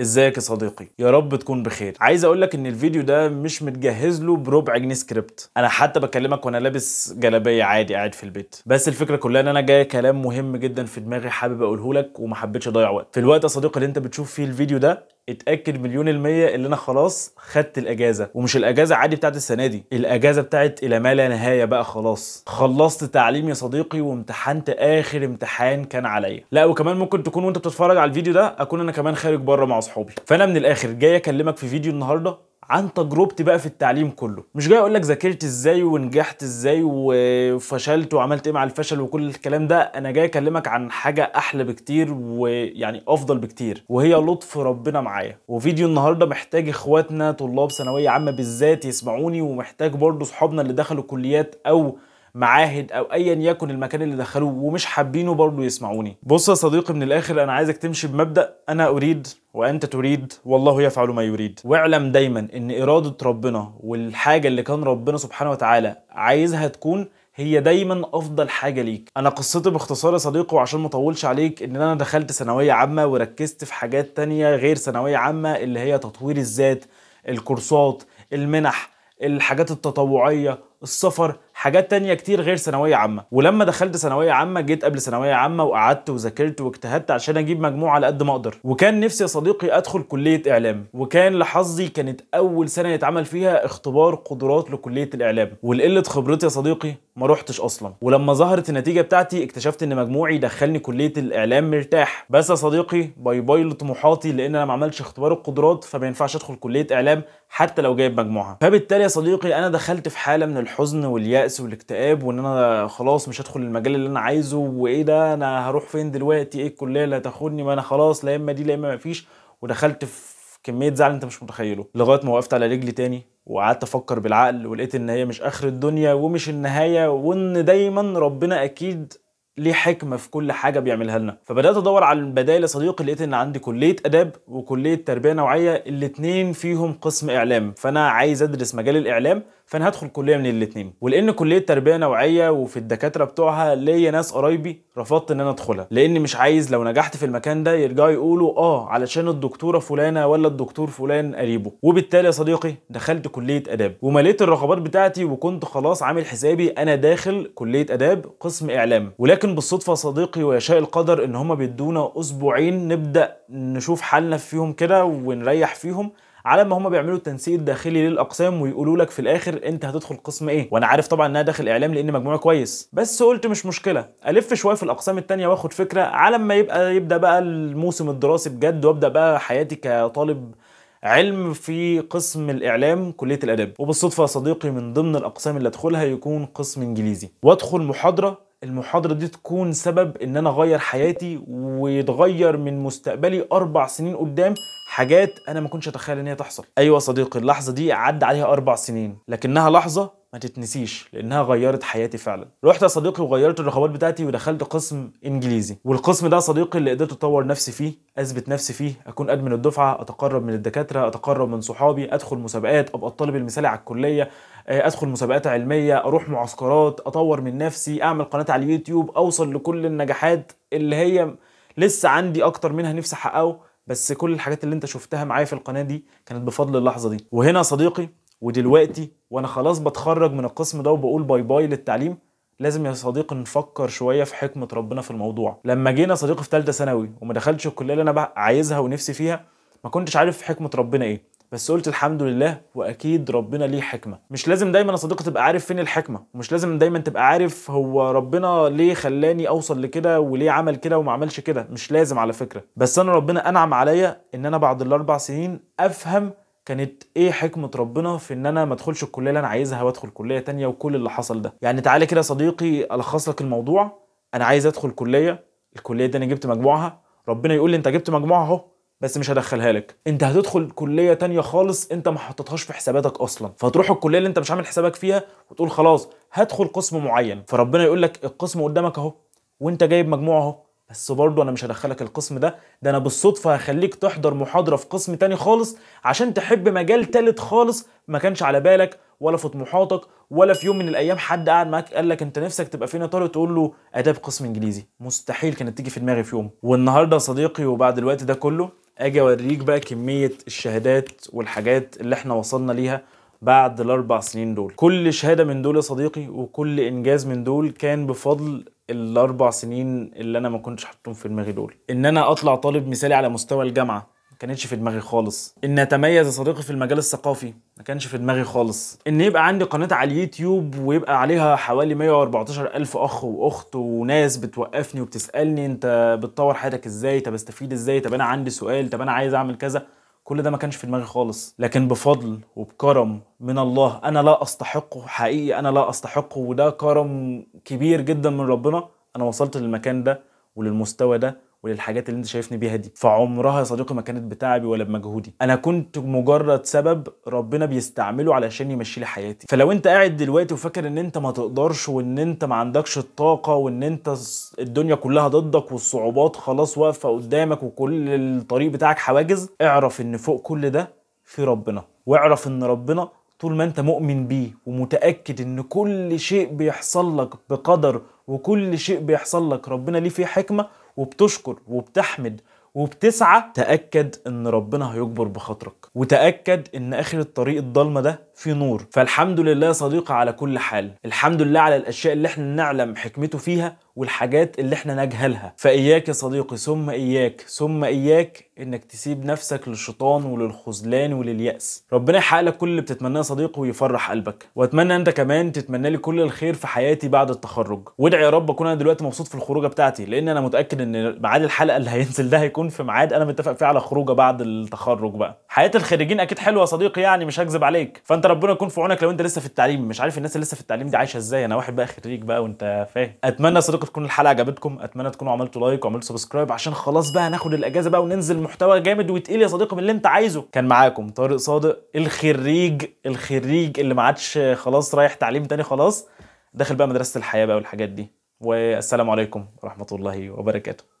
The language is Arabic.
ازيك يا صديقي يا رب تكون بخير عايز اقول لك ان الفيديو ده مش متجهز له بربع جنيه سكريبت انا حتى بكلمك وانا لابس جلابيه عادي قاعد في البيت بس الفكره كلها ان انا جاي كلام مهم جدا في دماغي حابب اقوله لك ومحبتش اضيع وقت في الوقت يا صديقي اللي انت بتشوف فيه الفيديو ده اتاكد مليون الميه ان انا خلاص خدت الاجازه ومش الاجازه عادي بتاعت السنه دي الاجازه بتاعت الى ما لا نهايه بقى خلاص خلصت تعليم يا صديقي وامتحنت اخر امتحان كان عليا لا وكمان ممكن تكون وانت بتتفرج على الفيديو ده اكون انا كمان خارج بره مع اصحابي فانا من الاخر جاي اكلمك في فيديو النهارده عن تجربتي بقى في التعليم كله مش جاي اقول لك ذاكرت ازاي ونجحت ازاي وفشلت وعملت ايه مع الفشل وكل الكلام ده انا جاي اكلمك عن حاجه احلى بكتير ويعني افضل بكتير وهي لطف ربنا معايا وفيديو النهارده محتاج اخواتنا طلاب ثانويه عامه بالذات يسمعوني ومحتاج برضه صحابنا اللي دخلوا كليات او معاهد او ايا يكن المكان اللي دخلوه ومش حابينه برضه يسمعوني بص يا صديقي من الاخر انا عايزك تمشي بمبدا انا اريد وانت تريد والله يفعل ما يريد واعلم دايما ان اراده ربنا والحاجه اللي كان ربنا سبحانه وتعالى عايزها تكون هي دايما افضل حاجه ليك انا قصتي باختصار يا صديقي وعشان ما اطولش عليك ان انا دخلت ثانويه عامه وركزت في حاجات تانية غير ثانويه عامه اللي هي تطوير الذات الكورسات المنح الحاجات التطوعيه السفر حاجات تانية كتير غير ثانوية عامة ولما دخلت ثانوية عامة جيت قبل ثانوية عامة وقعدت وذاكرت واجتهدت عشان اجيب مجموع على قد ما اقدر وكان نفسي يا صديقي ادخل كلية اعلام وكان لحظي كانت اول سنة يتعمل فيها اختبار قدرات لكلية الاعلام ولقلة خبرتي يا صديقي ما روحتش اصلا ولما ظهرت النتيجه بتاعتي اكتشفت ان مجموعي دخلني كليه الاعلام مرتاح بس يا صديقي باي باي لطموحاتي لان انا ما عملتش اختبار القدرات فما ينفعش ادخل كليه اعلام حتى لو جايب مجموعه فبالتالي يا صديقي انا دخلت في حاله من الحزن والياس والاكتئاب وان انا خلاص مش هدخل المجال اللي انا عايزه وايه ده انا هروح فين دلوقتي ايه الكليه اللي هتاخدني ما انا خلاص لا اما دي لا اما ما فيش ودخلت في في كميه زعل انت مش متخيله لغايه ما وقفت على رجلي تاني وقعدت افكر بالعقل ولقيت ان هي مش اخر الدنيا ومش النهايه وان دايما ربنا اكيد ليه حكمه في كل حاجه بيعملها لنا فبدات ادور على البدائل يا صديقي لقيت ان عندي كليه اداب وكليه تربيه نوعيه الاثنين فيهم قسم اعلام فانا عايز ادرس مجال الاعلام فانا هدخل كليه من الاثنين ولان كليه تربيه نوعيه وفي الدكاتره بتوعها ليا ناس قرايبي رفضت ان انا ادخلها لان مش عايز لو نجحت في المكان ده يرجعوا يقولوا اه علشان الدكتوره فلانه ولا الدكتور فلان قريبه وبالتالي يا صديقي دخلت كليه اداب ومليت الرغبات بتاعتي وكنت خلاص عامل حسابي انا داخل كليه اداب قسم اعلام ولكن ولكن بالصدفه صديقي ويشاء القدر ان هما بيدونا اسبوعين نبدا نشوف حالنا فيهم كده ونريح فيهم على ما هم بيعملوا التنسيق الداخلي للاقسام ويقولوا لك في الاخر انت هتدخل قسم ايه وانا عارف طبعا انها داخل اعلام لان مجموعه كويس بس قلت مش مشكله الف شويه في الاقسام التانية واخد فكره على ما يبقى يبدا بقى الموسم الدراسي بجد وابدا بقى حياتي كطالب علم في قسم الاعلام كليه الاداب وبالصدفه يا صديقي من ضمن الاقسام اللي ادخلها يكون قسم انجليزي وادخل محاضره المحاضرة دي تكون سبب ان انا اغير حياتي ويتغير من مستقبلي اربع سنين قدام حاجات انا ما كنتش اتخيل ان هي تحصل ايوه صديقي اللحظة دي عدى عليها اربع سنين لكنها لحظة ما تتنسيش لانها غيرت حياتي فعلا رحت يا صديقي وغيرت الرغبات بتاعتي ودخلت قسم انجليزي والقسم ده صديقي اللي قدرت اطور نفسي فيه اثبت نفسي فيه اكون ادمن الدفعه اتقرب من الدكاتره اتقرب من صحابي ادخل مسابقات ابقى الطالب المثالي على الكليه آه، ادخل مسابقات علميه اروح معسكرات اطور من نفسي اعمل قناه على اليوتيوب اوصل لكل النجاحات اللي هي لسه عندي اكتر منها نفسي احققه بس كل الحاجات اللي انت شفتها معايا في القناه دي كانت بفضل اللحظه دي وهنا صديقي ودلوقتي وانا خلاص بتخرج من القسم ده وبقول باي باي للتعليم لازم يا صديقي نفكر شويه في حكمه ربنا في الموضوع لما جينا صديقي في ثالثه ثانوي وما دخلتش الكليه اللي انا عايزها ونفسي فيها ما كنتش عارف حكمه ربنا ايه بس قلت الحمد لله واكيد ربنا ليه حكمه مش لازم دايما يا صديقي تبقى عارف فين الحكمه ومش لازم دايما تبقى عارف هو ربنا ليه خلاني اوصل لكده وليه عمل كده وما عملش كده مش لازم على فكره بس انا ربنا انعم عليا ان انا بعد الاربع سنين افهم كانت ايه حكمه ربنا في ان انا ما ادخلش الكليه اللي انا عايزها وادخل كليه تانية وكل اللي حصل ده يعني تعالى كده يا صديقي الخص لك الموضوع انا عايز ادخل كليه الكليه دي انا جبت مجموعها ربنا يقول لي انت جبت مجموعها اهو بس مش هدخلها لك انت هتدخل كليه تانية خالص انت ما حطيتهاش في حساباتك اصلا فتروح الكليه اللي انت مش عامل حسابك فيها وتقول خلاص هدخل قسم معين فربنا يقول لك القسم قدامك اهو وانت جايب مجموعه اهو بس برضه انا مش هدخلك القسم ده ده انا بالصدفه هخليك تحضر محاضره في قسم تاني خالص عشان تحب مجال تالت خالص ما كانش على بالك ولا في طموحاتك ولا في يوم من الايام حد قعد معاك قال لك انت نفسك تبقى فين يا طارق تقول له اداب قسم انجليزي مستحيل كانت تيجي في دماغي في يوم والنهارده يا صديقي وبعد الوقت ده كله اجي اوريك بقى كميه الشهادات والحاجات اللي احنا وصلنا ليها بعد الاربع سنين دول كل شهاده من دول يا صديقي وكل انجاز من دول كان بفضل الاربع سنين اللي انا ما كنتش حاطهم في دماغي دول ان انا اطلع طالب مثالي على مستوى الجامعه ما كانتش في دماغي خالص ان اتميز صديقي في المجال الثقافي ما كانش في دماغي خالص ان يبقى عندي قناه على اليوتيوب ويبقى عليها حوالي 114 الف اخ واخت وناس بتوقفني وبتسالني انت بتطور حياتك ازاي طب استفيد ازاي طب انا عندي سؤال طب انا عايز اعمل كذا كل ده ما كانش في دماغي خالص لكن بفضل وبكرم من الله انا لا استحقه حقيقي انا لا استحقه وده كرم كبير جدا من ربنا انا وصلت للمكان ده وللمستوى ده وللحاجات اللي انت شايفني بيها دي فعمرها يا صديقي ما كانت بتعبي ولا بمجهودي انا كنت مجرد سبب ربنا بيستعمله علشان يمشي لي حياتي فلو انت قاعد دلوقتي وفاكر ان انت ما تقدرش وان انت ما عندكش الطاقه وان انت الدنيا كلها ضدك والصعوبات خلاص واقفه قدامك وكل الطريق بتاعك حواجز اعرف ان فوق كل ده في ربنا واعرف ان ربنا طول ما انت مؤمن بيه ومتأكد ان كل شيء بيحصل لك بقدر وكل شيء بيحصل لك ربنا ليه فيه حكمة وبتشكر وبتحمد وبتسعى تأكد ان ربنا هيجبر بخاطرك وتأكد ان اخر الطريق الضلمة ده في نور فالحمد لله صديقي على كل حال الحمد لله على الأشياء اللي احنا نعلم حكمته فيها والحاجات اللي احنا نجهلها فإياك يا صديقي ثم إياك ثم إياك إنك تسيب نفسك للشيطان وللخذلان ولليأس ربنا يحقق لك كل اللي بتتمناه صديقي ويفرح قلبك وأتمنى أنت كمان تتمنى لي كل الخير في حياتي بعد التخرج وادعي يا رب أكون أنا دلوقتي مبسوط في الخروجة بتاعتي لأن أنا متأكد إن ميعاد الحلقة اللي هينزل ده هيكون في ميعاد أنا متفق فيه على خروجة بعد التخرج بقى حياه الخريجين اكيد حلوه يا صديقي يعني مش هكذب عليك فانت ربنا يكون في عونك لو انت لسه في التعليم مش عارف الناس اللي لسه في التعليم دي عايشه ازاي انا واحد بقى خريج بقى وانت فاهم اتمنى يا صديقي تكون الحلقه عجبتكم اتمنى تكونوا عملتوا لايك وعملتوا سبسكرايب عشان خلاص بقى ناخد الاجازه بقى وننزل محتوى جامد وتقيل يا صديقي من اللي انت عايزه كان معاكم طارق صادق الخريج الخريج اللي ما عادش خلاص رايح تعليم تاني خلاص داخل بقى مدرسه الحياه بقى والحاجات دي والسلام عليكم ورحمه الله وبركاته